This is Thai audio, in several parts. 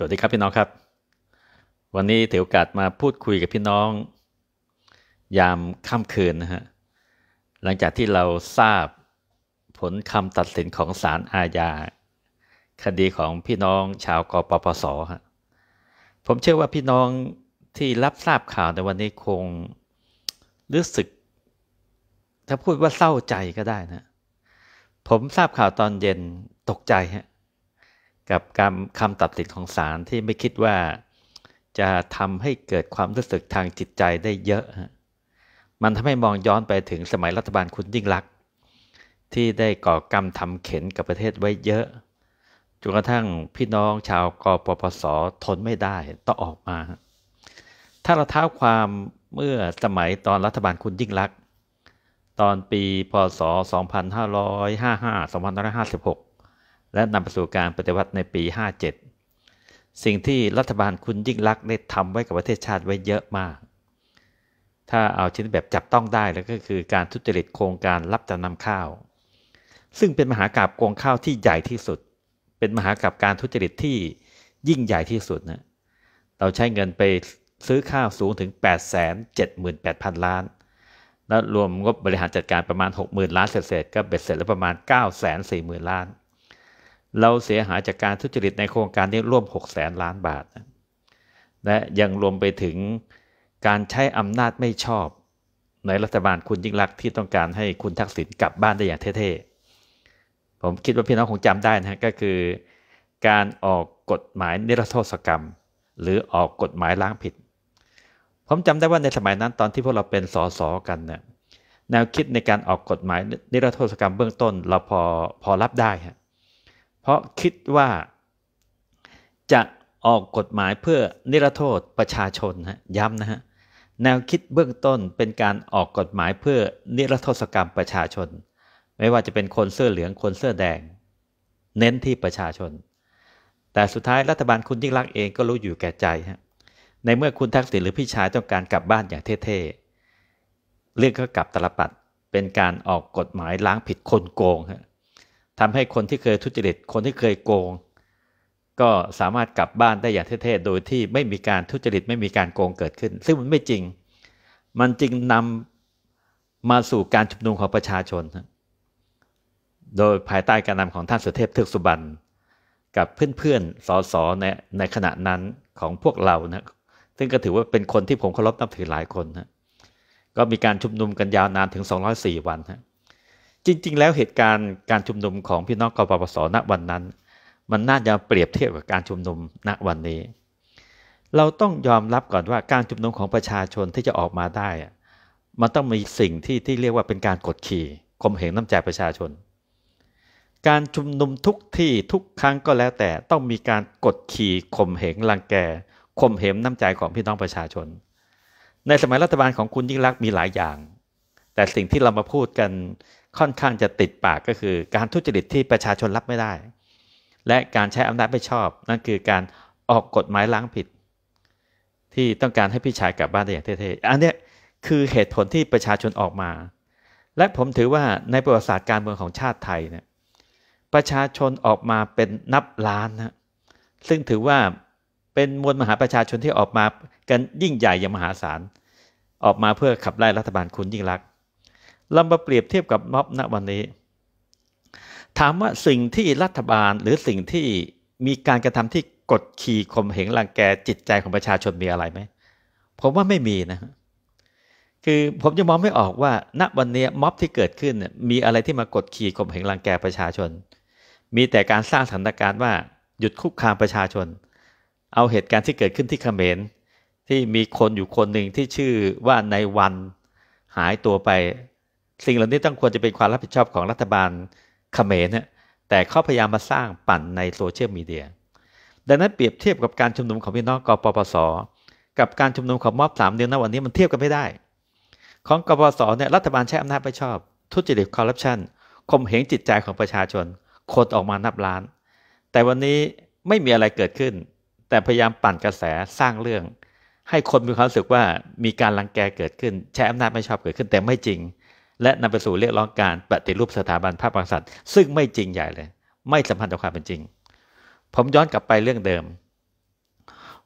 สวัสดีครับพี่น้องครับ วันนี้ถือโอกาสมาพูดคุยกับพี่น้อง ยามค่ำคืนนะฮะหลังจากที่เราทราบผลคำตัดสินของศาลอาญาคดีของพี่น้องชาวกปปสฮะผมเชื่อว่าพี่น้องที่รับทราบข่าวในวันนี้คงรู้สึก ถ้าพูดว่าเศร้าใจก็ได้นะ ผมทราบข่าวตอนเย็นตกใจฮะกับคำตัดสินของศาลที่ไม่คิดว่าจะทำให้เกิดความรู้สึกทางจิตใจได้เยอะ มันทำให้มองย้อนไปถึงสมัยรัฐบาลคุณยิ่งรัก ที่ได้ก่อกรรมทำเข็นกับประเทศไว้เยอะจนกระทั่งพี่น้องชาวกปปสทนไม่ได้ต้องออกมา ถ้าเราเท้าความเมื่อสมัยตอนรัฐบาลคุณยิ่งรัก ตอนปีพศ 2555 2556และนำไปสู่การปฏิวัติในปี 57 สิ่งที่รัฐบาลคุณยิ่งลักษณ์ได้ทำไว้กับประเทศชาติไว้เยอะมาก ถ้าเอาชิ้นแบบจับต้องได้แล้วก็คือการทุจริตโครงการรับจำนำข้าว ซึ่งเป็นมหากราบโกงข้าวที่ใหญ่ที่สุด เป็นมหากราบการทุจริตที่ยิ่งใหญ่ที่สุดนะเราใช้เงินไปซื้อข้าวสูงถึง 878,000ล้าน แล้วรวมงบบริหารจัดการประมาณ 60,000 ล้านเศษๆก็เบ็ดเสร็จแล้วประมาณ940,000ล้านเราเสียหายจากการทุจริตในโครงการนี้ร่วม6แสนล้านบาท และยังรวมไปถึงการใช้อำนาจไม่ชอบ ในรัฐบาลคุณยิ่งรักที่ต้องการให้คุณทักษิณกลับบ้านได้อย่างเท่ๆ ผมคิดว่าพี่น้องคงจำได้นะก็คือ การออกกฎหมายนิรโทษกรรม หรือออกกฎหมายล้างผิด ผมจำได้ว่าในสมัยนั้นตอนที่พวกเราเป็นสสกันเนี่ยแนวคิดในการออกกฎหมายนิรโทษกรรมเบื้องต้น เราพอพอรับได้ฮะพราะคิดว่า จะออกกฎหมายเพื่อนิรโทษประชาชนฮะย้ำนะฮะแนวคิดเบื้องต้นเป็นการออกกฎหมายเพื่อนิรโทษกรรมประชาชน ไม่ว่าจะเป็นคนเสื้อเหลืองคนเสื้อแดงเน้นที่ประชาชน แต่สุดท้ายรัฐบาลคุณยิ่งรักเองก็รู้อยู่แก่ใจฮะในเมื่อคุณทักษิณหรือพี่ชายต้องการกลับบ้านอย่างเท่ ๆเรื่องก็กลับตลบปัดเป็นการออกกฎหมายล้างผิดคนโกงฮะทำให้คนที่เคยทุจริต คนที่เคยโกง ก็สามารถกลับบ้านได้อย่างเท่ๆโดยที่ไม่มีการทุจริต ไม่มีการโกงเกิดขึ้น ซึ่งมันไม่จริง มันจึงนำมาสู่การชุมนุมของประชาชน โดยภายใต้การนำของท่านสุเทพเทือกสุบรรณกับเพื่อนๆสสในในขณะนั้นของพวกเรานะซึ่งก็ถือว่าเป็นคนที่ผมเคารพนับถือหลายคนนะก็มีการชุมนุมกันยาวนานถึง 204 วันนะจริงๆ แล้วเหตุการณ์การชุมนุมของพี่น้องกปปสณวันนั้น มันน่าจะเปรียบเทียบกับการชุมนุมณวันนี้ เราต้องยอมรับก่อนว่าการชุมนุมของประชาชนที่จะออกมาได้ มันต้องมีสิ่งที่ที่เรียกว่าเป็นการกดขี่ข่มเหงน้ำใจประชาชน การชุมนุมทุกที่ทุกครั้งก็แล้วแต่ต้องมีการกดขี่ข่มเหงรังแกข่มเหงน้ำใจของพี่น้องประชาชน ในสมัยรัฐบาลของคุณยิ่งรักมีหลายอย่างแต่สิ่งที่เรามาพูดกันค่อนข้างจะติดปากก็คือการทุจริตที่ประชาชนรับไม่ได้ และการใช้อำนาจไม่ชอบ นั่นคือการออกกฎหมายล้างผิด ที่ต้องการให้พี่ชายกลับบ้านได้อย่างเท่ๆอันนี้คือเหตุผลที่ประชาชนออกมา และผมถือว่าในประวัติศาสตร์การเมืองของชาติไทยเนี่ยประชาชนออกมาเป็นนับล้านนะซึ่งถือว่าเป็นมวลมหาประชาชนที่ออกมากันยิ่งใหญ่อย่างมหาศาลออกมาเพื่อขับไล่รัฐบาลคุณยิ่งรักลรามาเปรียบเทียบกับม็อบณวันนี้ ถามว่าสิ่งที่รัฐบาลหรือสิ่งที่มีการกระทำที่กดขี่ข่มเหงรังแกจิตใจของประชาชนมีอะไรไหม ผมว่าไม่มีนะ คือผมจะมองไม่ออกว่าณวันนี้ม็อบที่เกิดขึ้นมีอะไรที่มากดขี่ข่มเหงรังแกประชาชน มีแต่การสร้างสถานการณ์ว่าหยุดคุกคามประชาชน เอาเหตุการณ์ที่เกิดขึ้นที่เขมรที่มีคนอยู่คนหนึ่งที่ชื่อว่าในวันหายตัวไปสิ่งเหล่านี้ต้องควรจะเป็นความรับผิดชอบของรัฐบาลเขมรนะ่แต่เขาพยายามมาสร้างปั่นในโซเชียลมีเดีย ดังนั้นเปรียบเทียบกับการชุมนุมของพี่น้องกปปสกับการชุมนุมของม็อบสามเดือนนะวันนี้มันเทียบกันไม่ได้ ของกปปสเนี่ยรัฐบาลใช้อำนาจไปชอบ ทุจริตคอร์รัปชันข่มเหงจิตใจของประชาชนคนออกมานับล้าน แต่วันนี้ไม่มีอะไรเกิดขึ้น แต่พยายามปั่นกระแสสร้างเรื่อง ให้คนมีความรู้สึกว่ามีการรังแกเกิดขึ้นใช้อำนาจไม่ชอบเกิดขึ้น แต่ไม่จริงและนำไปสู่เรียกร้องการปฏิรูปสถาบันพระมหากษัตริย์ซึ่งไม่จริงใหญ่เลย ไม่สัมพันธ์กับความเป็นจริง ผมย้อนกลับไปเรื่องเดิม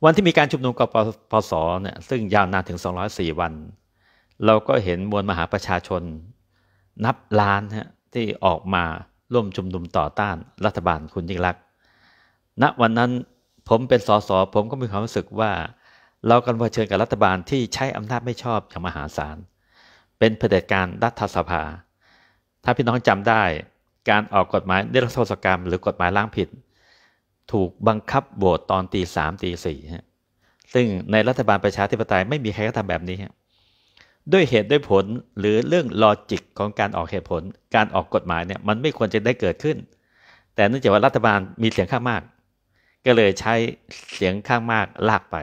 วันที่มีการชุมนุมกปปสเนี่ยซึ่งยาวนานถึง 204 วัน เราก็เห็นมวลมหาประชาชน นับล้านฮะที่ออกมาร่วมชุมนุมต่อต้านรัฐบาลคุณยิ่งรักณวันนั้นผมเป็นสสผมก็มีความรู้สึกว่า เรากำลังเผชิญกับรัฐบาลที่ใช้อำนาจไม่ชอบอย่างมหาศาลเป็นเผด็จการรัฐสภา ถ้าพี่น้องจำได้ การออกกฎหมายนิรโทษกรรม หรือกฎหมายล้างผิด ถูกบังคับโหวตตอนตีสามตีสี่ซึ่งในรัฐบาลประชาธิปไตยไม่มีใครก็ทำแบบนี้ ด้วยเหตุด้วยผลหรือเรื่องลอจิกของการออกเหตุผลการออกกฎหมายเนี่ยมันไม่ควรจะได้เกิดขึ้น แต่เนื่องจากว่ารัฐบาลมีเสียงข้างมาก ก็เลยใช้เสียงข้างมากลากไป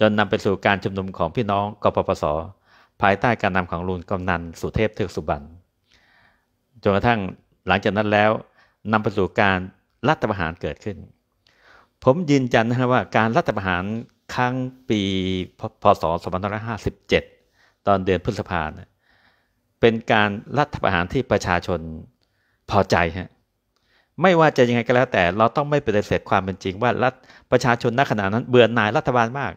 จนนำไปสู่การชุมนุมของพี่น้องกปปสภายใต้การนำของลุงกำนันสุเทพเทือกสุบรรณจนกระทั่งหลังจากนั้นแล้วนำไปสู่การรัฐประหารเกิดขึ้น ผมยืนยันนะครับว่าการรัฐประหาร ครั้งปีพศ2557ตอนเดือนพฤษภาเเป็นการรัฐประหารที่ประชาชนพอใจฮะไม่ว่าจะยังไงก็แล้วแต่เราต้องไม่ปฏิเสธความเป็นจริงว่ารัฐประชาชนณขณะนั้นเบื่อหน่ายรัฐบาลมาก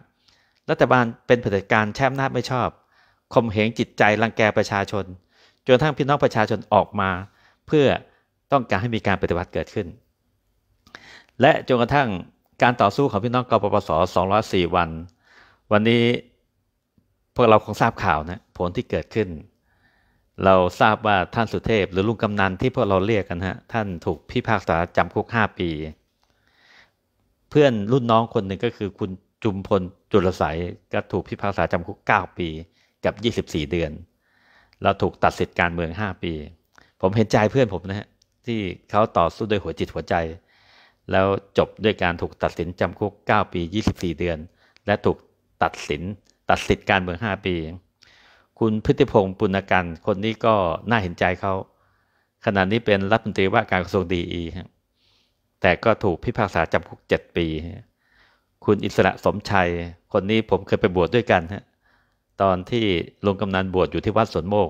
รัฐบาลเป็นเผด็จการแช่มนาจไม่ชอบข่มเหงจิตใจรังแกประชาชน จนทั้งพี่น้องประชาชนออกมา เพื่อต้องการให้มีการปฏิวัติเกิดขึ้น และจนกระทั่งการต่อสู้ของพี่น้องกปปส204วัน วันนี้พวกเราคงทราบข่าวนะผลที่เกิดขึ้น เราทราบว่าท่านสุเทพหรือลุงกำนันที่พวกเราเรียกกันฮะท่านถูกพิพากษาจำคุก 5 ปี เพื่อนรุ่นน้องคนหนึ่งก็คือคุณจุมพลจุลสายก็ถูกพิพากษาจำคุก 9 ปีกับ 24 เดือน เราถูกตัดสิทธิ์การเมือง5ปี ผมเห็นใจเพื่อนผมนะฮะที่เขาต่อสู้ด้วยหัวจิตหัวใจ แล้วจบด้วยการถูกตัดสินจำคุก 9 ปี 24 เดือน และถูกตัดสิน ตัดสิทธิ์การเมือง5ปี คุณพฤติพงศ์ปุณกันคนนี้ก็น่าเห็นใจเขา ขณะนี้เป็นรัฐมนตรีว่าการกระทรวงดีอีแต่ก็ถูกพิพากษาจำคุก 7 ปี คุณอิสระสมชัย คนนี้ผมเคยไปบวชดด้วยกันฮะตอนที่ลงกำนันบวชอยู่ที่วัดสวนโมก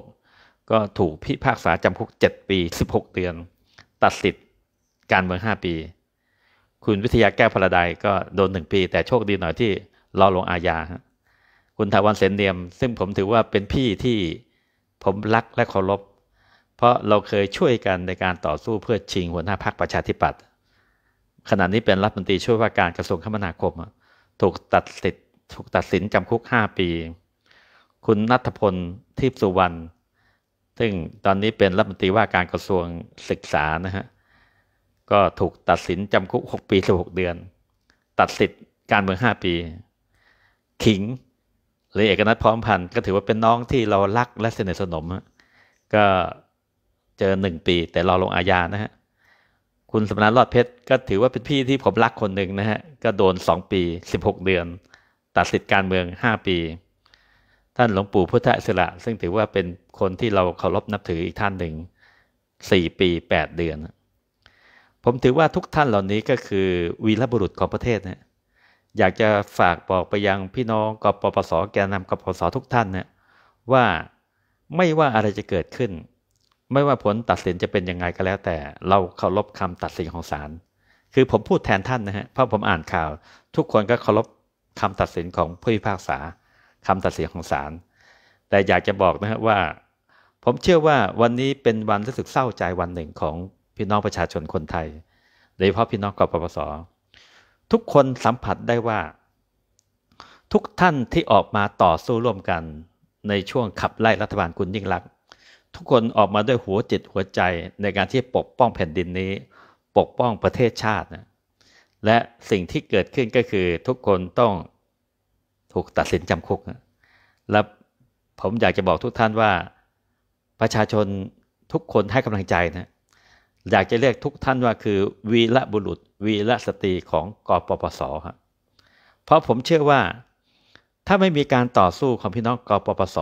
ก็ถูกพิพากษาจำคุก 7 ปี 16 เดือน ตัดสิทธิ์การเมือง 5 ปี คุณวิทยาแก้วพลดายก็โดน 1 ปี แต่โชคดีหน่อยที่รอลงอาญา คุณถาวรเสนเนียมซึ่งผมถือว่าเป็นพี่ที่ผมรักและเคารพ เพราะเราเคยช่วยกันในการต่อสู้เพื่อชิงหัวหน้าพรรคประชาธิปัตย์ขณะนี้เป็นรัฐมนตรีช่วยว่าการกระทรวงคมนาคมถูกตัดสิทธิ์ถูกตัดสินจำคุก5ปีคุณนัทพลทิพสุวรรณ ซึ่งตอนนี้เป็นรัฐมนตรีว่าการกระทรวงศึกษา นะฮะก็ถูกตัดสินจำคุก 6 ปี16เดือน ตัดสิทธิ์การเมือง 5 ปี ขิงหรือเอกนัทพร้อมพันธ์ก็ถือว่าเป็นน้องที่เรารักและสนิทสนม ก็เจอ 1 ปีแต่รอลงอาญานะฮะ คุณสมนันรอดเพชร ก็ถือว่าเป็นพี่ที่ผมรักคนหนึ่งนะฮะก็โดน2ปี16เดือน ตัดสิทธิ์การเมือง5ปีท่านหลวงปู่พุทธศิละซึ่งถือว่าเป็นคนที่เราเคารพนับถืออีกท่านหนึ่งสี่ปีแปดเดือน ผมถือว่าทุกท่านเหล่านี้ก็คือวีรบุรุษของประเทศเนี่ยอยากจะฝากบอกไปยังพี่น้องกปปสแกนนำกปปสทุกท่านเนี่ยว่าไม่ว่าอะไรจะเกิดขึ้น ไม่ว่าผลตัดสินจะเป็นยังไงก็แล้ว แต่เราเคารพคำตัดสินของศาลคือผมพูดแทนท่านนะฮะเพราะผมอ่านข่าว ทุกคนก็เคารพคำตัดสินของผู้พิพากษาคำตัดสินของศาล แต่อยากจะบอกนะครับว่า ผมเชื่อว่าวันนี้เป็นวันรู้สึกเศร้าใจวันหนึ่งของ พี่น้องประชาชนคนไทยโดยเฉพาะพี่น้องกปปสทุกคนสัมผัสได้ว่า ทุกท่านที่ออกมาต่อสู้ร่วมกันในช่วงขับไล่รัฐบาลคุณยิ่งรัก ทุกคนออกมาด้วยหัวจิตหัวใจในการที่ปกป้องแผ่นดินนี้ ปกป้องประเทศชาตินะและสิ่งที่เกิดขึ้นก็คือทุกคนต้องถูกตัดสินจำคุกแล้วผมอยากจะบอกทุกท่านว่า ประชาชนทุกคนให้กำลังใจนะ อยากจะเรียกทุกท่านว่าคือ วีระบุรุษ วีระสตรีของกปปสครับเพราะผมเชื่อว่าถ้าไม่มีการต่อสู้ของพี่น้องกปปส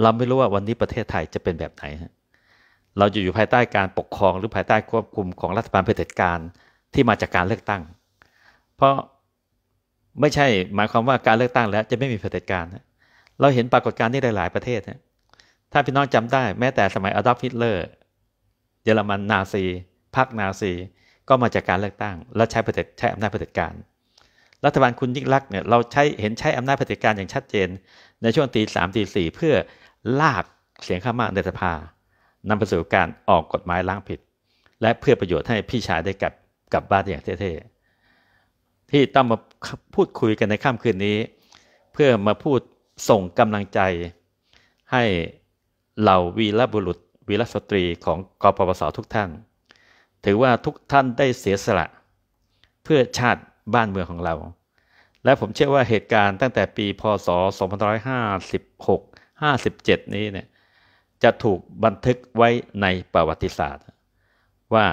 เราไม่รู้ว่าวันนี้ประเทศไทยจะเป็นแบบไหน เราจะอยู่ภายใต้การปกครองหรือภายใต้ควบคุมของรัฐบาลเผด็จการที่มาจากการเลือกตั้ง เพราะไม่ใช่หมายความว่าการเลือกตั้ง แล้วจะไม่มีเผด็จการ เราเห็นปรากฏการณ์ที่หลายประเทศนะถ้าพี่น้องจำได้แม้แต่สมัยอดอล์ฟฮิตเลอร์เยอรมันนาซีพรรคนาซีก็มาจากการเลือกตั้ง และใช้เผด็จใช้อำนาจเผด็จการ รัฐบาลคุณยิ่งรักเนี่ยเราใช้เห็นใช้อำนาจเผด็จการอย่างชัดเจนในช่วงตีสามตีสี่เพื่อลากเสียงข้ามมากในสภานำไปสู่การออกกฎหมายล้างผิด และเพื่อประโยชน์ให้พี่ชายได้กลับกลับบ้านอย่างเท่ที่ต้องมาพูดคุยกันในค่ำคืนนี้ เพื่อมาพูดส่งกำลังใจ ให้เหล่าวีรบุรุษวีรสตรีของกปปสทุกท่าน ถือว่าทุกท่านได้เสียสละเพื่อชาติบ้านเมืองของเรา และผมเชื่อว่าเหตุการณ์ตั้งแต่ปี พศ2556 57 นี้เนี่ยจะถูกบันทึกไว้ในประวัติศาสตร์ ว่า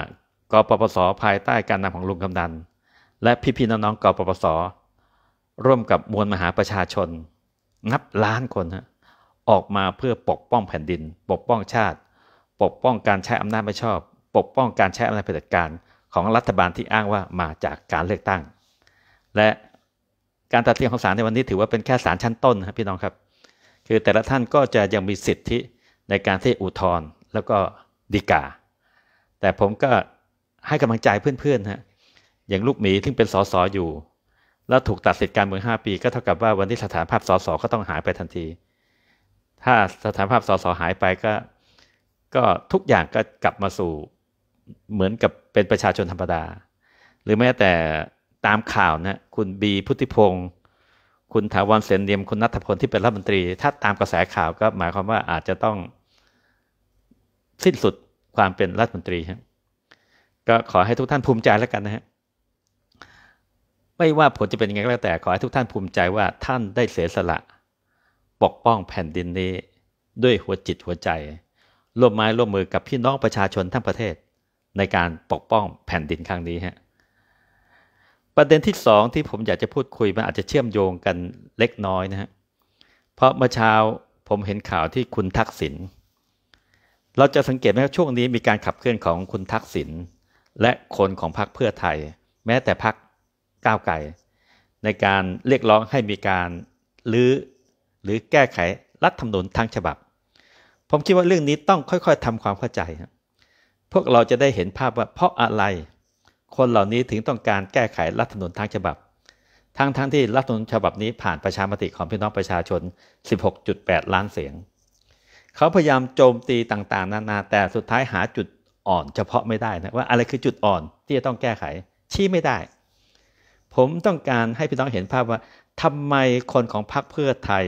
กปปสภายใต้การนำของลุงกำนันและพี่ๆน้องๆกปปสร่วมกับมวลมหาประชาชน นับล้านคนฮะออกมาเพื่อปกป้องแผ่นดิน ปกป้องชาติ ปกป้องการใช้อำนาจไม่ชอบ ปกป้องการใช้อำนาจเผด็จการของรัฐบาลที่อ้างว่ามาจากการเลือกตั้ง และการตัดสินของศาลในวันนี้ถือว่าเป็นแค่ศาลชั้นต้นครับพี่น้องครับ คือแต่ละท่านก็จะยังมีสิทธิในการที่อุทธรณ์แล้วก็ดีกา แต่ผมก็ให้กำลังใจเพื่อนๆฮะอย่างลูกหมีที่เป็นสสอยู่ แล้วถูกตัดสิทธิการเมือง5 ปีก็เท่ากับว่าวันที่สถานภาพสสก็ต้องหายไปทันที ถ้าสถานภาพสสหายไปก็ ก็ทุกอย่างก็กลับมาสู่เหมือนกับเป็นประชาชนธรรมดา หรือแม้แต่ตามข่าวนะ คุณบีพุทธิพงศ์คุณถาวรเสนเนียมคุณนัทพลที่เป็นรัฐมนตรี ถ้าตามกระแสข่าวก็หมายความว่าอาจจะต้องสิ้นสุดความเป็นรัฐมนตรีครับก็ขอให้ทุกท่านภูมิใจแล้วกันนะฮะไม่ว่าผลจะเป็นยังไงก็แล้ว แต่ขอให้ทุกท่านภูมิใจว่าท่านได้เสียสละ ปกป้องแผ่นดินนี้ ด้วยหัวจิตหัวใจร่วมไม้ร่วมมือกับพี่น้องประชาชนทั้งประเทศ ในการปกป้องแผ่นดินครั้งนี้ฮะประเด็นที่สองที่ผมอยากจะพูดคุยมันอาจจะเชื่อมโยงกันเล็กน้อยนะฮะเพราะเมื่อเช้าผมเห็นข่าวที่คุณทักษิณเราจะสังเกตไหมว่าช่วงนี้มีการขับเคลื่อนของคุณทักษิณและคนของพรรคเพื่อไทย แม้แต่พรรคก้าวไกลในการเรียกร้องให้มีการรื้อหรือแก้ไขรัฐธรรมนูญทั้งฉบับ ผมคิดว่าเรื่องนี้ต้องค่อยๆทำความเข้าใจพวกเราจะได้เห็นภาพว่าเพราะอะไร คนเหล่านี้ถึงต้องการแก้ไขรัฐธรรมนูญทั้งฉบับ ทั้งๆทที่รัฐธรรมนูญฉบับนี้ผ่านประชามติของพี่น้องประชาชน 16.8 ล้านเสียง เขาพยายามโจมตีต่างๆนานาแต่สุดท้ายหาจุดอ่อน เฉพาะไม่ได้นะว่าอะไรคือจุดอ่อนที่จะต้องแก้ไขชี้ไม่ได้ผมต้องการให้พี่น้องเห็นภาพว่าทำไมคนของพรรคเพื่อไทย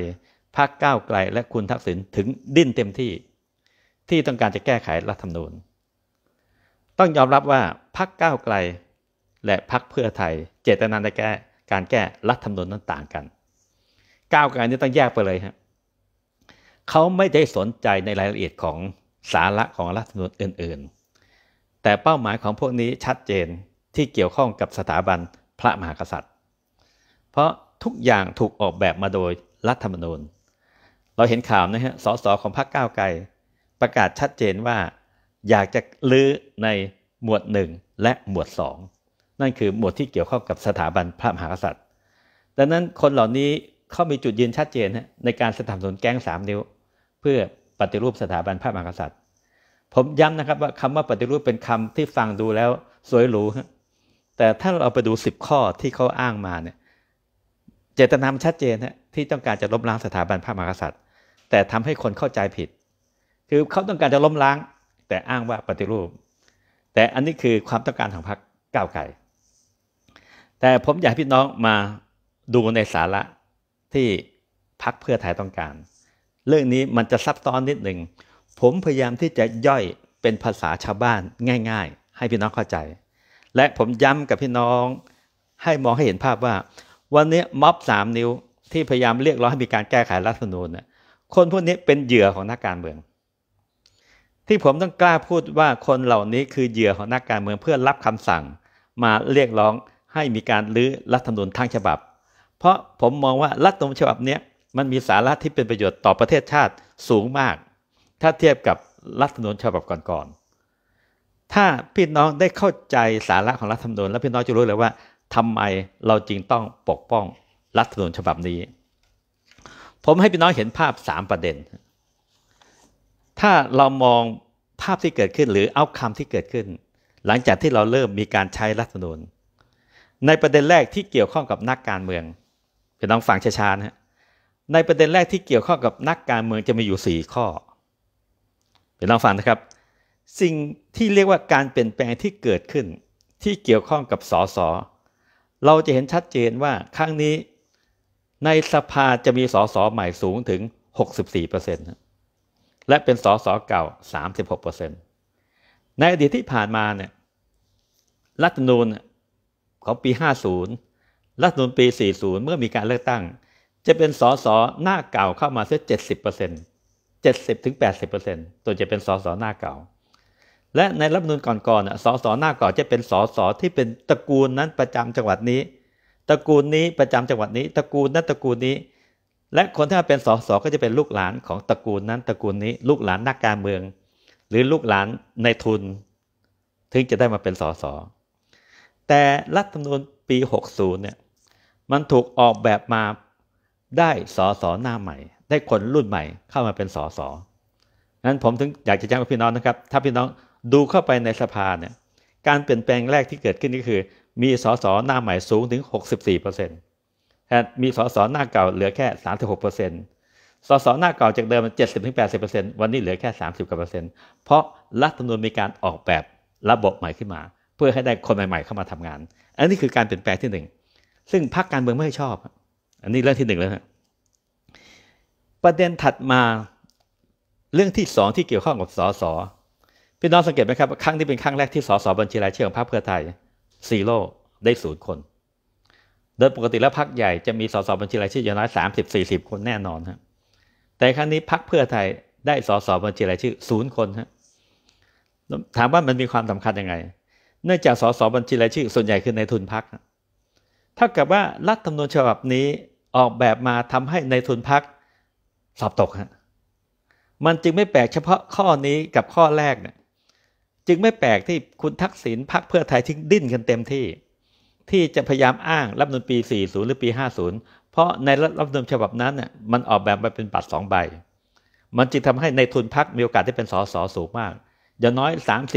พรรคก้าวไกลและคุณทักษิณถึงดิ้นเต็มที่ ที่ต้องการจะแก้ไขรัฐธรรมนูญต้องยอมรับว่าพรรคก้าวไกลและพรรคเพื่อไทย เจตนาในแก้การแก้รัฐธรรมนูญนั้นต่างกัน ก้าวไกลนี่ต้องแยกไปเลยครับเขาไม่ได้สนใจในรายละเอียดของสาระของรัฐธรรมนูญอื่น ๆ แต่เป้าหมายของพวกนี้ชัดเจนที่เกี่ยวข้องกับสถาบันพระมหากษัตริย์ เพราะทุกอย่างถูกออกแบบมาโดยรัฐธรรมนูญ เราเห็นข่าวนะฮะ สสของพรรคก้าวไกล ประกาศชัดเจนว่าอยากจะลื้อในหมวดหนึ่งและหมวดสอง นั่นคือหมวดที่เกี่ยวข้องกับสถาบันพระมหากษัตริย์ ดังนั้นคนเหล่านี้เขามีจุดยืนชัดเจนฮะในการสนับสนุนแก๊งสามนิ้ว เพื่อปฏิรูปสถาบันพระมหากษัตริย์ ผมย้ำนะครับว่าคำว่าปฏิรูปเป็นคำที่ฟังดูแล้วสวยหรูแต่ถ้าเราไปดู 10 ข้อที่เขาอ้างมาเนี่ยเจตนามชัดเจนฮะที่ต้องการจะล้มล้างสถาบันพระมหากษัตริย์ แต่ทำให้คนเข้าใจผิด คือเขาต้องการจะล้มล้างแต่อ้างว่าปฏิรูป แต่อันนี้คือความต้องการของพรรคก้าวไกลแต่ผมอยากพี่น้องมาดูในสาระที่พรรคเพื่อไทยต้องการ เรื่องนี้มันจะซับซ้อนนิดหนึ่ง ผมพยายามที่จะย่อยเป็นภาษาชาวบ้านง่าย ๆ ให้พี่น้องเข้าใจและผมย้ำกับพี่น้อง ให้มองให้เห็นภาพว่า วันนี้ม็อบสามนิ้ว ที่พยายามเรียกร้องให้มีการแก้ไขรัฐธรรมนูญเนี่ยคนพวกนี้เป็นเหยื่อของนักการเมือง ที่ผมต้องกล้าพูดว่าคนเหล่านี้คือเหยื่อของนักการเมืองเพื่อรับคำสั่ง มาเรียกร้องให้มีการรื้อรัฐธรรมนูญทั้งฉบับ เพราะผมมองว่ารัฐธรรมนูญฉบับนี้มันมีสาระที่เป็นประโยชน์ต่อประเทศชาติสูงมากถ้าเทียบกับรัฐธรรมนูญฉบับก่อนๆถ้าพี่น้องได้เข้าใจสาระของรัฐธรรมนูญแล้วพี่น้องจะรู้เลยว่าทำไมเราจรึงต้องปกป้องรัฐธรรมนูญฉบับนี้ ผมให้พี่น้องเห็นภาพสามประเด็น ถ้าเรามองภาพที่เกิดขึ้นหรือเอาคำที่เกิดขึ้น หลังจากที่เราเริ่มมีการใช้รัฐธรรมนูญในประเด็นแรกที่เกี่ยวข้องกับนักการเมืองพี่น้องฟังช้าๆนะฮะในประเด็นแรกที่เกี่ยวข้องกับนักการเมืองจะมีอยู่ 4 ข้อพี่น้องฟังนะครับสิ่งที่เรียกว่าการเปลี่ยนแปลงที่เกิดขึ้นที่เกี่ยวข้องกับสสเราจะเห็นชัดเจนว่าครั้งนี้ ในสภาจะมีสสใหม่สูงถึง 64%และเป็นสสเก่า 36%ในอดีตที่ผ่านมาเนี่ยรัฐนูลของปี 50รัฐรนูลปี 40 เมื่อมีการเลือกตั้ง จะเป็นสสหน้าเก่าเข้ามาเสีย70% 70-80%ตัวจะเป็นสสหน้าเก่าและในรัฐมนุนก่อนๆสสหน้าก่อนจะเป็นสสที่เป็นตระกูลนั้นประจำจังหวัดนี้ ตระกูลนี้ประจำจังหวัดนี้ตระกูลนั้นตระกูลนี้ และคนที่มาเป็นสสก็จะเป็นลูกหลานของตระกูลนั้นตระกูลนี้ ลูกหลานนักการเมือง หรือลูกหลานในทุนถึงจะได้มาเป็นสสแต่รัฐรมนูญปี 60เนี่ยมันถูกออกแบบมาได้สอสอหน้าใหม่ ได้คนรุ่นใหม่เข้ามาเป็นสอสอนั้นผมถึงอยากจะแจ้งกับพี่น้องนะครับ ถ้าพี่น้องดูเข้าไปในสภาเนี่ยการเปลี่ยนแปลงแรกที่เกิดขึ้นก็คือ มีสสหน้าใหม่สูงถึง 64%มีสสหน้าเก่าเหลือแค่ 36%สสหน้าเก่าจากเดิม70-80%วันนี้เหลือแค่ 30กว่าเปอร์เซ็นต์เพราะรัฐธรรมนูญมีการออกแบบระบบใหม่ขึ้นมา เพื่อให้ได้คนใหม่ ๆเข้ามาทำงาน อันนี้คือการเปลี่ยนแปลงที่หนึ่งซึ่งพรรคการเมืองไม่ชอบ อันนี้เรื่องที่หนึ่งแล้วฮะประเด็นถัดมาเรื่องที่สองที่เกี่ยวข้องกับสสพี่น้องสังเกตไหมครับ ครั้งที่เป็นครั้งแรกที่สสบัญชีรายชื่อของพรรคเพื่อไทยซีโร่ได้ศูนย์คน โดยปกติแล้วพรรคใหญ่จะมีสสบัญชีรายชื่ออย่างน้อยสามสิบสี่สิบคนแน่นอนฮะแต่ครั้งนี้พรรคเพื่อไทยได้สสบัญชีรายชื่อศูนย์คนฮะถามว่ามันมีความสำคัญยังไง เนื่องจากสสบัญชีรายชื่อ ส่วนใหญ่คือในทุนพรรคเท่ากับว่ารัฐธรรมนูญฉบับนี้ออกแบบมาทำให้ในทุนพรรคสอบตกฮะมันจึงไม่แปลกเฉพาะข้อนี้กับข้อแรกเนี่ยจึงไม่แปลกที่คุณทักษิณพักเพื่อไทยทิ้งดิ้นกันเต็มที่ ที่จะพยายามอ้างรับนุนปี 40 หรือปี 50 เพราะในรับนุนฉบับนั้นเนี่ยมันออกแบบมาเป็นบัตรสองใบ มันจึงทำให้ในทุนพักมีโอกาสได้เป็นสสสูงมากอย่างน้อย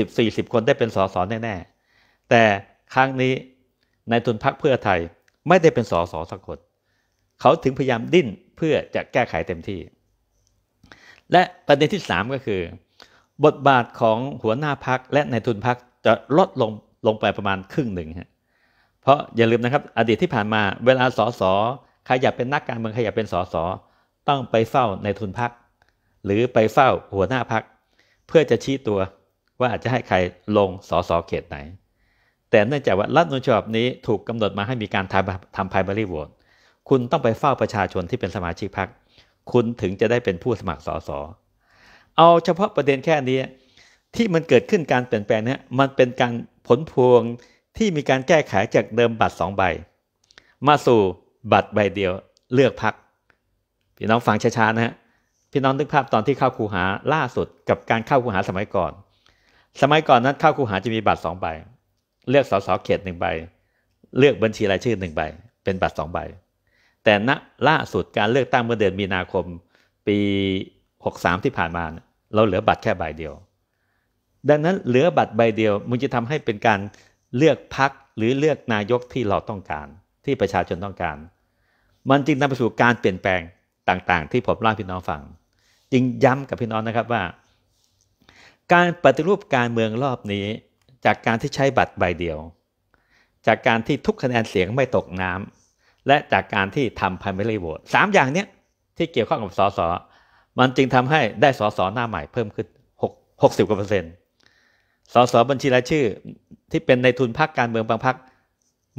30-40 คนได้เป็นสสแน่ ๆ แต่ครั้งนี้ในทุนพักเพื่อไทยไม่ได้เป็นสสสักคนเขาถึงพยายามดิ้นเพื่อจะแก้ไขเต็มที่ และประเด็นที่ 3 ก็คือบทบาทของหัวหน้าพักและนายทุนพักจะลดลงลงไปประมาณครึ่งหนึ่งฮะเพราะอย่าลืมนะครับอดีตที่ผ่านมาเวลาสสใครอยากเป็นนักการเมืองใครอยากเป็นสสต้องไปเฝ้าในทุนพักหรือไปเฝ้าหัวหน้าพักเพื่อจะชี้ตัวว่าจะให้ใครลงสสเขตไหน แต่เนื่องจากว่ารัฐนูญฉบับนี้ถูกกำหนดมาให้มีการทำทำไพ่บริโว o คุณต้องไปเฝ้าประชาชนที่เป็นสมาชิกพักคุณถึงจะได้เป็นผู้สมัครสสเอาเฉพาะประเด็นแค่นี้ที่มันเกิดขึ้นการเปลี่ยนแปลงนี่มันเป็นการผลพวงที่มีการแก้ไขจากเดิมบัตรสองใบ มาสู่บัตรใบเดียว เลือกพักพี่น้องฟังช้า ๆ นะฮะพี่น้องนึกภาพตอนที่เข้าคูหาล่าสุดกับการเข้าคูหาสมัยก่อน สมัยก่อนนั้นเข้าคูหาจะมีบัตรสองใบ เลือกสสเขตหนึ่งใบ เลือกบัญชีรายชื่อหนึ่งใบ เป็นบัตรสองใบแต่ณล่าสุดการเลือกตั้งเมื่อเดือนมีนาคม ปี 63 ที่ผ่านมานเราเหลือบัตรแค่ใบเดียว ดังนั้นเหลือบัตรใบเดียวมันจะทำให้เป็นการเลือกพักหรือเลือกนายกที่เราต้องการที่ประชาชนต้องการ มันจึงนำไปสู่การเปลี่ยนแปลงต่างๆ ที่ผมเล่าพี่น้องฟังจึงย้ำกับพี่น้องนะครับว่า การปฏิรูปการเมืองรอบนี้ จากการที่ใช้บัตรใบเดียว จากการที่ทุกคะแนนเสียงไม่ตกน้ำและจากการที่ทำนไม่เลยโหวตสามอย่างเนี้ยที่เกี่ยวข้องกับสสมันจึงทำให้ได้สสหน้าใหม่เพิ่มขึ้น 6 60กว่าเปอร์เซ็นต์สสบัญชีรายชื่อที่เป็นในทุนพรรคการเมืองบางพรรค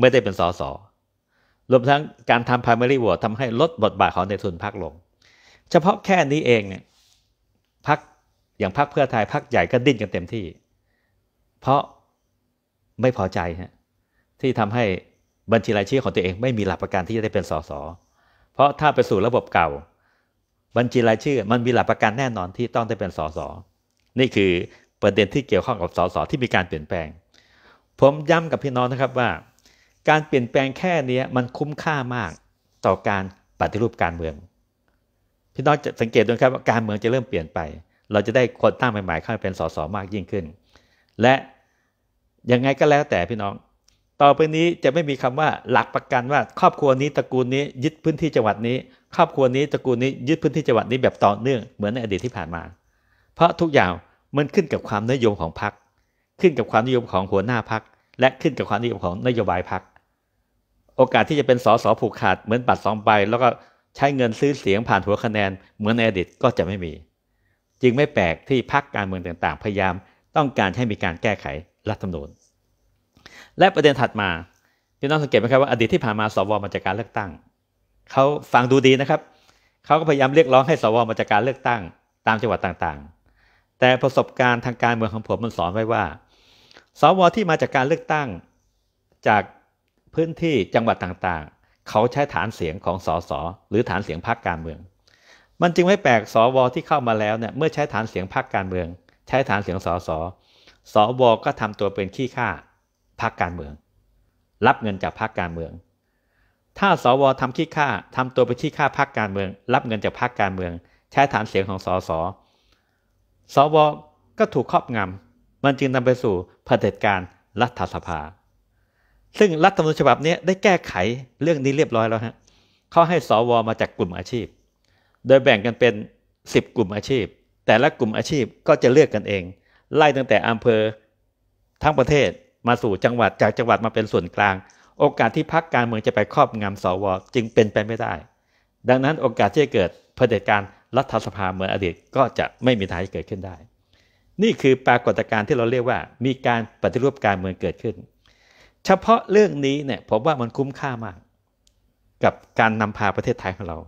ไม่ได้เป็นสสรวมทั้งการทำ primary vote ทำให้ลดบทบาทของในทุนพรรคลง เฉพาะแค่นี้เองเนี่ย พรรคอย่างพรรคเพื่อไทยพรรคใหญ่ก็ดิ้นกันเต็มที่ เพราะไม่พอใจฮะที่ทำให้บัญชีรายชื่อของตัวเองไม่มีหลักประกันที่จะได้เป็นสสเพราะถ้าไปสู่ระบบเก่าบัญชีรายชื่อมันมีหลักประกันแน่นอนที่ต้องได้เป็นสส นี่คือประเด็นที่เกี่ยวข้องกับสสที่มีการเปลี่ยนแปลง ผมย้ำกับพี่น้องนะครับว่า การเปลี่ยนแปลงแค่นี้มันคุ้มค่ามากต่อการปฏิรูปการเมือง พี่น้องจะสังเกตดูครับว่าการเมืองจะเริ่มเปลี่ยนไป เราจะได้คนตั้งใหม่ๆเข้ามาเป็นสสมากยิ่งขึ้น และยังไงก็แล้วแต่พี่น้อง ต่อไปนี้จะไม่มีคำว่าหลักประกันว่าครอบครัวนี้ตระกูลนี้ยึดพื้นที่จังหวัดนี้ครอบครัวนี้ตระกูลนี้ยึดพื้นที่จังหวัดนี้แบบต่อเนื่องเหมือนในอดีตที่ผ่านมา เพราะทุกอย่างมันขึ้นกับความนิยมของพรรคขึ้นกับความนิยมของหัวหน้าพรรคและขึ้นกับความนิยมของนโยบายพรรคโอกาสที่จะเป็นสสผูกขาดเหมือนบัตรสองใบแล้วก็ใช้เงินซื้อเสียงผ่านหัวคะแนนเหมือนในอดีตก็จะไม่มี จึงไม่แปลกที่พรรคการเมืองต่างๆ พยายามต้องการให้มีการแก้ไขรัฐธรรมนูญและประเด็นถัดมาพี่น้องสังเกตไหมครับว่าอดีตที่ผ่านมาสวมาจากการเลือกตั้งเขาฟังดูดีนะครับ เขาก็พยายามเรียกร้องให้สวมาจากการเลือกตั้งตามจังหวัดต่างๆ แต่ประสบการณ์ทางการเมืองของผมมันสอนไว้ว่าสวที่มาจากการเลือกตั้งจากพื้นที่จังหวัดต่างๆ เขาใช้ฐานเสียงของสสหรือฐานเสียงพรรคการเมือง มันจึงไม่แปลกสวที่เข้ามาแล้วเนี่ยเมื่อใช้ฐานเสียงพรรคการเมือง ใช้ฐานเสียงสสสวก็ทำตัวเป็นขี้ข้าพรรคการเมือง รับเงินจากพรรคการเมืองถ้า สว ทำขี้ข้าทำตัวไปขี้ข้าพักการเมือง รับเงินจากพักการเมืองใช้ฐานเสียงของสสสว ก็ถูกครอบงำมันจึงนำไปสู่เผด็จการรัฐสภาซึ่งรัฐธรรมนูญฉบับนี้ได้แก้ไขเรื่องนี้เรียบร้อยแล้วฮะเขาให้ สว มาจากกลุ่มอาชีพ โดยแบ่งกันเป็น 10 กลุ่มอาชีพ แต่ละกลุ่มอาชีพก็จะเลือกกันเอง ไล่ตั้งแต่อำเภอ ทั้งประเทศมาสู่จังหวัดจากจังหวัดมาเป็นส่วนกลางโอกาสที่พักการเมืองจะไปครอบงำสว จึงเป็นไปไม่ได้ ดังนั้นโอกาสที่จะเกิดเผด็จการรัฐสภาเหมือนอดีตก็จะไม่มีทางเกิดขึ้นได้ นี่คือปรากฏการณ์ที่เราเรียกว่า มีการปฏิรูปการเมืองเกิดขึ้น เฉพาะเรื่องนี้เนี่ยผมว่ามันคุ้มค่ามาก กับการนำพาประเทศไทยของเรา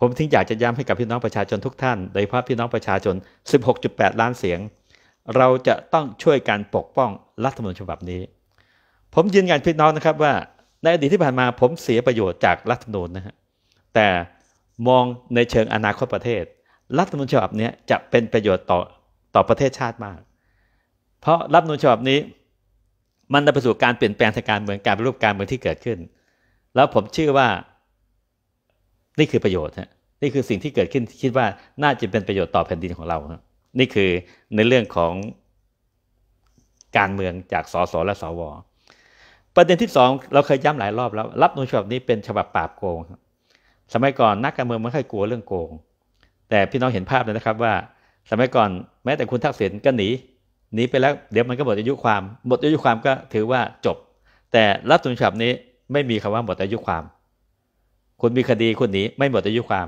ผมถึงอยากจะย้ำให้กับพี่น้องประชาชนทุกท่านโดยเฉพาะพี่น้องประชาชน 16.8 ล้านเสียง เราจะต้องช่วยการปกป้องรัฐธรรมนูญฉบับนี้ผมยืนยันพี่น้องนะครับว่า ในอดีตที่ผ่านมาผมเสียประโยชน์จากรัฐธรรมนูญนะฮะแต่มองในเชิงอนาคตประเทศ รัฐธรรมนูญฉบับนี้จะเป็นประโยชน์ต่อต่อประเทศชาติมาก เพราะรัฐธรรมนูญฉบับนี้ มันนำไปสู่การเปลี่ยนแปลงทางการเมืองการปรูปการเมืองที่เกิดขึ้น แล้วผมเชื่อว่านี่คือประโยชน์ฮะนี่คือสิ่งที่เกิดขึ้นคิดว่าน่าจะเป็นประโยชน์ต่อแผ่นดินของเราครับนี่คือในเรื่องของการเมืองจากสสและสวประเด็นที่สองเราเคยย้ำหลายรอบแล้วรับนูนฉบับนี้เป็นฉบับปราบโกง สมัยก่อนนักการเมืองไม่ค่อยกลัวเรื่องโกง แต่พี่น้องเห็นภาพเลยนะครับว่า สมัยก่อนแม้แต่คุณทักษิณก็หนีหนีไปแล้วเดี๋ยวมันก็หมดอายุความ หมดอายุความก็ถือว่าจบ แต่รับนูนฉบับนี้ไม่มีคำว่าหมดอายุความคุณมีคดีคุณหนีไม่หมดอายุความ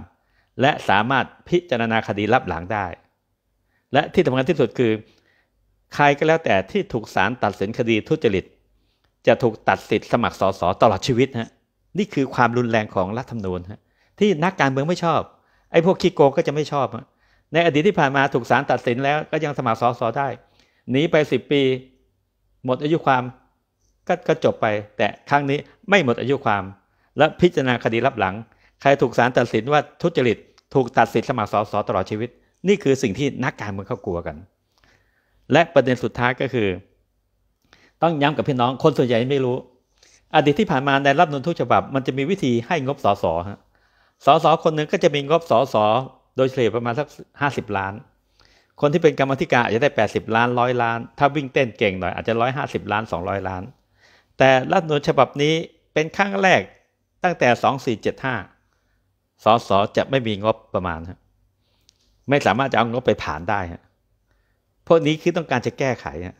และสามารถพิจารณาคดีรับหลังได้ และที่สำคัญที่สุดคือ ใครก็แล้วแต่ที่ถูกศาลตัดสินคดีทุจริตจะถูกตัดสิทธิ์สมัครสอสอตลอดชีวิตฮะนี่คือความรุนแรงของรัฐธรรมนูญฮะที่นักการเมืองไม่ชอบ ไอ้พวกคีโกก็จะไม่ชอบ ในอดีตที่ผ่านมาถูกศาลตัดสินแล้วก็ยังสมัครสอสอได้หนีไปสิบปี หมดอายุความก็ก็จบไป แต่ครั้งนี้ไม่หมดอายุความ และพิจารณาคดีรับหลัง ใครถูกศาลตัดสินว่าทุจริต ถูกตัดสิทธิ์สมัครสอสอตลอดชีวิต นี่คือสิ่งที่นักการเมืองเขากลัวกัน และประเด็นสุดท้ายก็คือต้องย้ำกับพี่น้องคนส่วนใหญ่ไม่รู้ อดีตที่ผ่านมาในรับนูนทุกฉบับ มันจะมีวิธีให้งบสอสอฮะสอสอคนหนึ่งก็จะมีงบสอสอโดยเฉลี่ยประมาณสักห้าสิบล้าน คนที่เป็นกรรมธิการอาจจะได้แปดสิบล้านร้อยล้าน ถ้าวิ่งเต้นเก่งหน่อยอาจจะร้อยห้าสิบล้านสองร้อยล้าน แต่รัฐนูนฉบับนี้เป็นครั้งแรกตั้งแต่สองสี่เจ็ดห้าสอสอจะไม่มีงบประมาณฮะไม่สามารถจะเอางบไปผ่านได้ฮะพวกนี้คือต้องการจะแก้ไขฮะ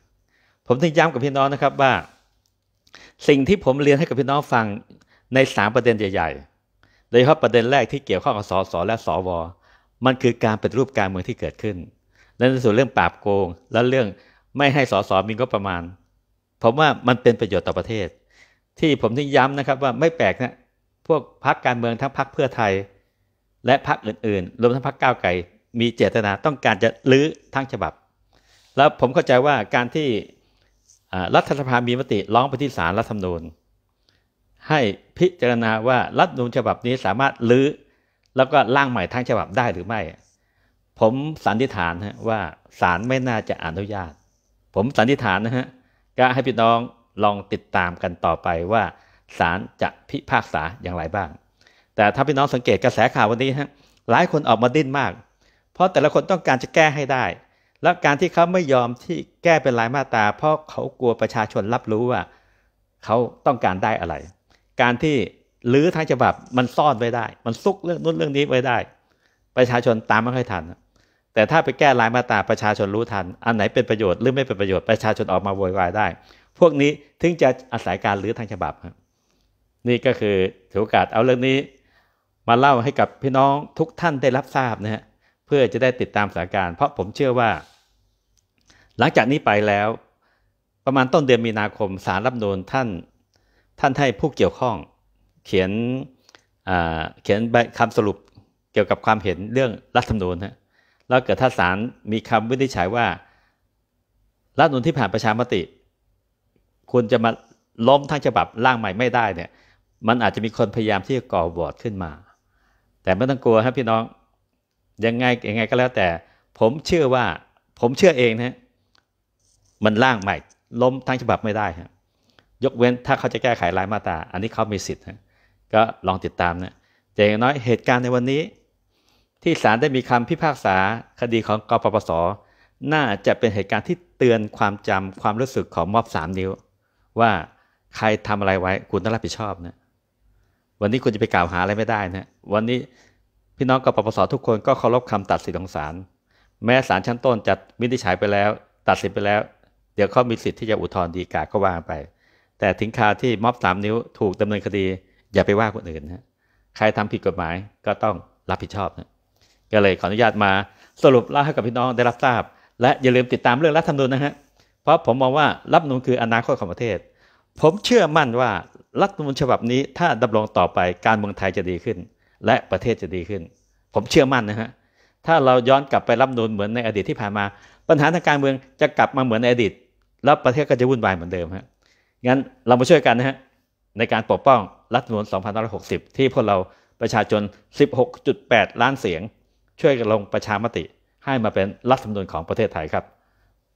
ผมถึงย้ำกับพี่น้องนะครับว่า สิ่งที่ผมเรียนให้กับพี่น้องฟังในสามประเด็นใหญ่ๆโดยเฉพาะประเด็นแรกที่เกี่ยวข้องกับสส และสว มันคือการเป็นรูปการเมืองที่เกิดขึ้นและในส่วนเรื่องปราบโกง และเรื่องไม่ให้สสมีงบประมาณ ผมว่ามันเป็นประโยชน์ต่อประเทศ ที่ผมถึงย้ำนะครับว่าไม่แปลกนะพวกพักการเมืองทั้งพักเพื่อไทย และพักอื่น ๆรวมทั้งพักก้าวไกลมีเจตนาต้องการจะลื้อทั้งฉบับ แล้วผมเข้าใจว่าการที่รัฐสภามีมติร้องไปที่ศาลรัฐธรรมนูญ ให้พิจารณาว่ารัฐธรรมนูญฉบับนี้สามารถรื้อแล้วก็ร่างใหม่ทั้งฉบับได้หรือไม่ ผมสันนิษฐานว่าศาลไม่น่าจะอนุญาต ผมสันนิษฐานนะฮะก็ให้พี่น้องลองติดตามกันต่อไปว่าศาลจะพิพากษาอย่างไรบ้าง แต่ถ้าพี่น้องสังเกตกระแสข่าววันนี้ฮะหลายคนออกมาดิ้นมาก เพราะแต่ละคนต้องการจะแก้ให้ได้แล้วการที่เขาไม่ยอมที่แก้เป็นรายมาตรา เพราะเขากลัวประชาชนรับรู้ว่า เขาต้องการได้อะไร การที่ลื้อทางฉบับมันซ่อนไว้ได้ มันซุกเรื่องนู้นเรื่องนี้ไว้ได้ ประชาชนตามไม่ค่อยทันแต่ถ้าไปแก้รายมาตราประชาชนรู้ทัน อันไหนเป็นประโยชน์หรือไม่เป็นประโยชน์ประชาชนออกมาโวยวายได้ พวกนี้ถึงจะอาศัยการลื้อทางฉบับครับนี่ก็คือถือโอกาสเอาเรื่องนี้มาเล่าให้กับพี่น้องทุกท่านได้รับทราบนะฮะพื่อจะได้ติดตามสถานการณ์เพราะผมเชื่อว่า หลังจากนี้ไปแล้ว ประมาณต้นเดือนมีนาคมสารรับนูนท่านท่านให้ผู้เกี่ยวข้อง เขียนเขียนคำสรุปเกี่ยวกับความเห็นเรื่องรัฐธรรมนูญฮะแล้วเกิดถ้าศาลมีคำวินิจฉัยว่า รัฐธรรมนูลที่ผ่านประชามติควรจะมาล้มทั้งฉบับร่างใหม่ไม่ได้เนี่ย มันอาจจะมีคนพยายามที่จะก่อวอร์ดขึ้นมา แต่ไม่ต้องกลัวครับพี่น้องยังไงยังไงก็แล้วแต่ผมเชื่อว่าผมเชื่อเองนะ มันร่างใหม่ ล้มทั้งฉบับไม่ได้ฮะยกเว้นถ้าเขาจะแก้ไขรายมาตราอันนี้เขามีสิทธิ์ะก็ลองติดตามนะแต่อย่างน้อยเหตุการณ์ในวันนี้ ที่ศาลได้มีคำพิพากษาคดีของกปปส น่าจะเป็นเหตุการณ์ที่เตือนความจำความรู้สึกของมอบสามนิ้ว ว่าใครทำอะไรไว้คุณต้องรับผิดชอบนะวันนี้คุณจะไปกล่าวหาอะไรไม่ได้นะ วันนี้พี่น้องกปปสทุกคนก็เคารพคำตัดสินของศาลแม้ศาลชั้นต้นจะมิได้ฉายไปแล้ว ตัดสินไปแล้วเดี๋ยวเขามีสิทธิ์ที่จะอุทธรณ์ดีกาก็ว่าไป แต่ถึงคราวที่ม็อบสามนิ้วถูกดำเนินคดี อย่าไปว่าคนอื่นนะใครทำผิดกฎหมายก็ต้องรับผิดชอบนะก็เลยขออนุญาตมาสรุปเล่าให้กับพี่น้องได้รับทราบ และอย่าลืมติดตามเรื่องรัฐธรรมนูญนะฮะเพราะผมมองว่ารัฐธรรมนูญคืออนาคตของประเทศ ผมเชื่อมั่นว่ารัฐธรรมนูญฉบับนี้ถ้าดำรงต่อไปการเมืองไทยจะดีขึ้นและประเทศจะดีขึ้น ผมเชื่อมั่นนะฮะ ถ้าเราย้อนกลับไปรับนูนเหมือนในอดีตที่ผ่านมา ปัญหาทางการเมืองจะกลับมาเหมือนในอดีต แล้วประเทศก็จะวุ่นวายเหมือนเดิมฮะ งั้นเรามาช่วยกันนะฮะในการปกป้องรัฐมนูล2560 ที่พวกเราประชาชน 16.8 ล้านเสียง ช่วยกันลงประชามติ ให้มาเป็นรัฐมนูลของประเทศไทยครับ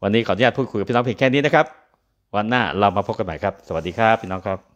วันนี้ขออนุญาตพูดคุยกับพี่น้องเพียงแค่นี้นะครับ วันหน้าเรามาพบกันใหม่ครับ สวัสดีครับพี่น้องครับ